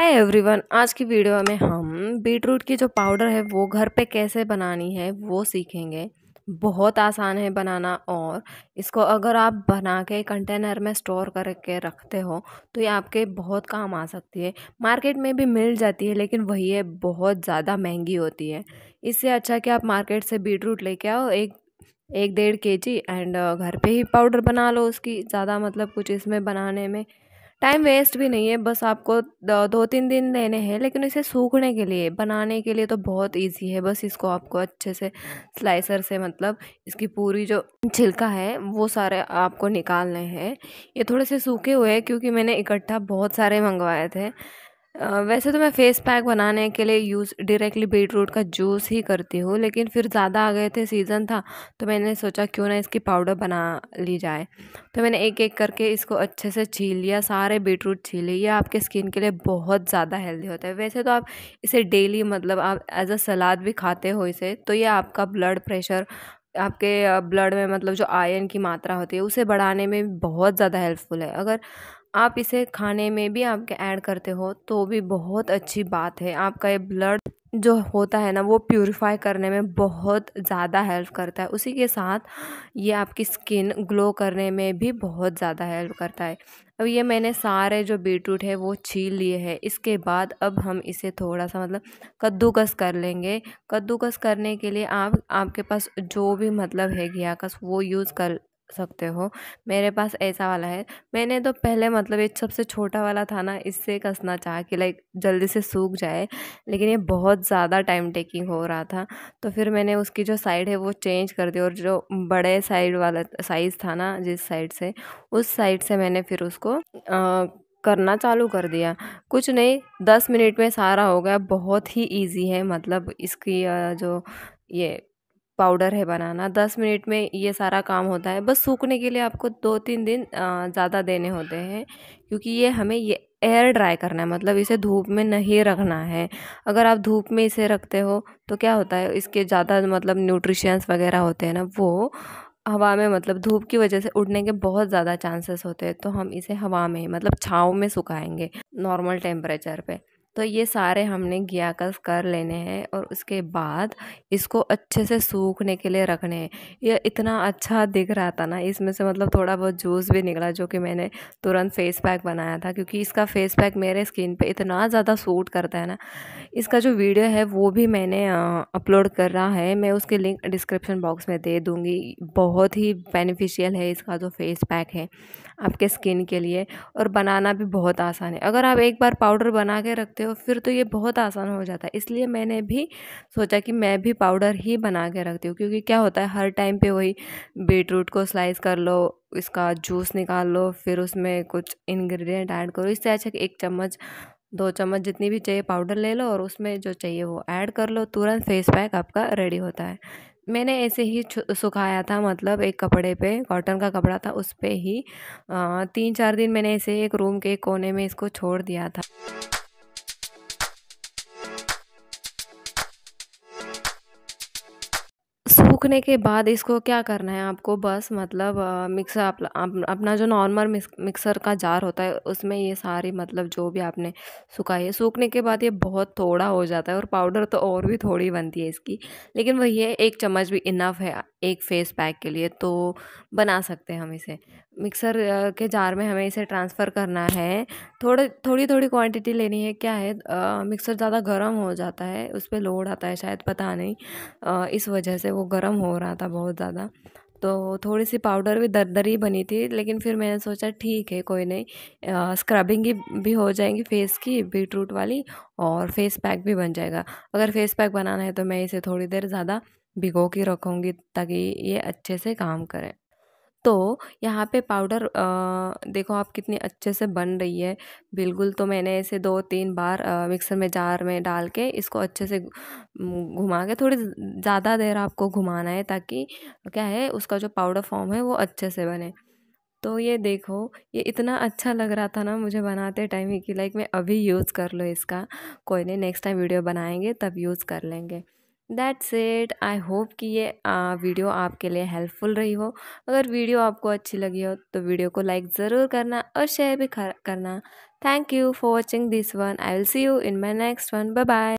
है hey everyone आज की वीडियो में हम बीट रूट की जो पाउडर है वो घर पे कैसे बनानी है वो सीखेंगे बहुत आसान है बनाना और इसको अगर आप बना के कंटेनर में स्टोर करके रखते हो तो ये आपके बहुत काम आ सकती है मार्केट में भी मिल जाती है लेकिन वही है बहुत ज़्यादा महंगी होती है इससे अच्छा कि आप मार्केट से बीट रूट लेके आओ एक एक डेढ़ के जी एंड घर पर ही पाउडर बना लो उसकी ज़्यादा मतलब कुछ इसमें बनाने में टाइम वेस्ट भी नहीं है बस आपको दो तीन दिन देने हैं लेकिन इसे सूखने के लिए बनाने के लिए तो बहुत ईजी है बस इसको आपको अच्छे से स्लाइसर से मतलब इसकी पूरी जो छिलका है वो सारे आपको निकालने हैं ये थोड़े से सूखे हुए हैं क्योंकि मैंने इकट्ठा बहुत सारे मंगवाए थे वैसे तो मैं फेस पैक बनाने के लिए यूज़ डायरेक्टली बीटरूट का जूस ही करती हूँ लेकिन फिर ज़्यादा आ गए थे सीज़न था तो मैंने सोचा क्यों ना इसकी पाउडर बना ली जाए तो मैंने एक एक करके इसको अच्छे से छील लिया सारे बीटरूट छीले ये आपके स्किन के लिए बहुत ज़्यादा हेल्दी होता है वैसे तो आप इसे डेली मतलब आप एज अ सलाद भी खाते हो इसे तो ये आपका ब्लड प्रेशर आपके ब्लड में मतलब जो आयरन की मात्रा होती है उसे बढ़ाने में बहुत ज़्यादा हेल्पफुल है अगर आप इसे खाने में भी आपके ऐड करते हो तो भी बहुत अच्छी बात है आपका ये ब्लड जो होता है ना वो प्योरीफाई करने में बहुत ज़्यादा हेल्प करता है उसी के साथ ये आपकी स्किन ग्लो करने में भी बहुत ज़्यादा हेल्प करता है अब ये मैंने सारे जो बीटरूट है वो छील लिए हैं इसके बाद अब हम इसे थोड़ा सा मतलब कद्दूकस कर लेंगे कद्दूकस करने के लिए आप आपके पास जो भी मतलब है घिया कस वो यूज़ कर सकते हो मेरे पास ऐसा वाला है मैंने तो पहले मतलब ये सबसे छोटा वाला था ना इससे कसना चाहा कि लाइक जल्दी से सूख जाए लेकिन ये बहुत ज़्यादा टाइम टेकिंग हो रहा था तो फिर मैंने उसकी जो साइड है वो चेंज कर दी और जो बड़े साइड वाला साइज़ था ना जिस साइड से उस साइड से मैंने फिर उसको आ, करना चालू कर दिया कुछ नहीं दस मिनट में सारा हो गया बहुत ही ईजी है मतलब इसकी जो ये पाउडर है बनाना दस मिनट में ये सारा काम होता है बस सूखने के लिए आपको दो तीन दिन ज़्यादा देने होते हैं क्योंकि ये हमें ये एयर ड्राई करना है मतलब इसे धूप में नहीं रखना है अगर आप धूप में इसे रखते हो तो क्या होता है इसके ज़्यादा मतलब न्यूट्रिशंस वगैरह होते हैं ना वो हवा में मतलब धूप की वजह से उड़ने के बहुत ज़्यादा चांसेस होते हैं तो हम इसे हवा में मतलब छाँव में सुखाएंगे नॉर्मल टेम्परेचर पर तो ये सारे हमने कस कर लेने हैं और उसके बाद इसको अच्छे से सूखने के लिए रखने हैं ये इतना अच्छा दिख रहा था ना इसमें से मतलब थोड़ा बहुत जूस भी निकला जो कि मैंने तुरंत फेस पैक बनाया था क्योंकि इसका फेस पैक मेरे स्किन पे इतना ज़्यादा सूट करता है ना इसका जो वीडियो है वो भी मैंने अपलोड कर रहा है मैं उसके लिंक डिस्क्रिप्शन बॉक्स में दे दूँगी बहुत ही बेनिफिशियल है इसका जो फेस पैक है आपके स्किन के लिए और बनाना भी बहुत आसान है अगर आप एक बार पाउडर बना के रखते हो हो तो फिर तो ये बहुत आसान हो जाता है इसलिए मैंने भी सोचा कि मैं भी पाउडर ही बना के रखती हूँ क्योंकि क्या होता है हर टाइम पे वही बीट रूट को स्लाइस कर लो इसका जूस निकाल लो फिर उसमें कुछ इन्ग्रीडियंट ऐड करो इससे अच्छा कि एक चम्मच दो चम्मच जितनी भी चाहिए पाउडर ले लो और उसमें जो चाहिए वो ऐड कर लो तुरंत फेस पैक आपका रेडी होता है मैंने ऐसे ही सुखाया था मतलब एक कपड़े पे कॉटन का कपड़ा था उस पर ही आ, तीन चार दिन मैंने ऐसे एक रूम के कोने में इसको छोड़ दिया था सूखने के बाद इसको क्या करना है आपको बस मतलब मिक्सर अपना अपना जो नॉर्मल मिक्सर का जार होता है उसमें ये सारी मतलब जो भी आपने सुखाई है सूखने के बाद ये बहुत थोड़ा हो जाता है और पाउडर तो और भी थोड़ी बनती है इसकी लेकिन वही है एक चम्मच भी इनफ है एक फेस पैक के लिए तो बना सकते हैं हम इसे मिक्सर के जार में हमें इसे ट्रांसफ़र करना है थोड़े थोड़ी थोड़ी क्वांटिटी लेनी है क्या है आ, मिक्सर ज़्यादा गर्म हो जाता है उस पर लोड आता है शायद पता नहीं आ, इस वजह से वो गर्म हो रहा था बहुत ज़्यादा तो थोड़ी सी पाउडर भी दरदरी बनी थी लेकिन फिर मैंने सोचा ठीक है कोई नहीं आ, स्क्रबिंग ही भी हो जाएगी फेस की बीटरूट वाली और फेस पैक भी बन जाएगा अगर फेस पैक बनाना है तो मैं इसे थोड़ी देर ज़्यादा भिगो के रखूँगी ताकि ये अच्छे से काम करें तो यहाँ पे पाउडर देखो आप कितनी अच्छे से बन रही है बिल्कुल तो मैंने इसे दो तीन बार मिक्सर में जार में डाल के इसको अच्छे से घुमा के थोड़ी ज़्यादा देर आपको घुमाना है ताकि क्या है उसका जो पाउडर फॉर्म है वो अच्छे से बने तो ये देखो ये इतना अच्छा लग रहा था ना मुझे बनाते टाइम ही कि लाइक मैं अभी यूज़ कर लो इसका कोई नहीं नेक्स्ट टाइम वीडियो बनाएंगे तब यूज़ कर लेंगे दैट्स इट आई होप कि ये आ, वीडियो आपके लिए हेल्पफुल रही हो अगर वीडियो आपको अच्छी लगी हो तो वीडियो को लाइक ज़रूर करना और शेयर भी करना thank you for watching this one I will see you in my next one bye bye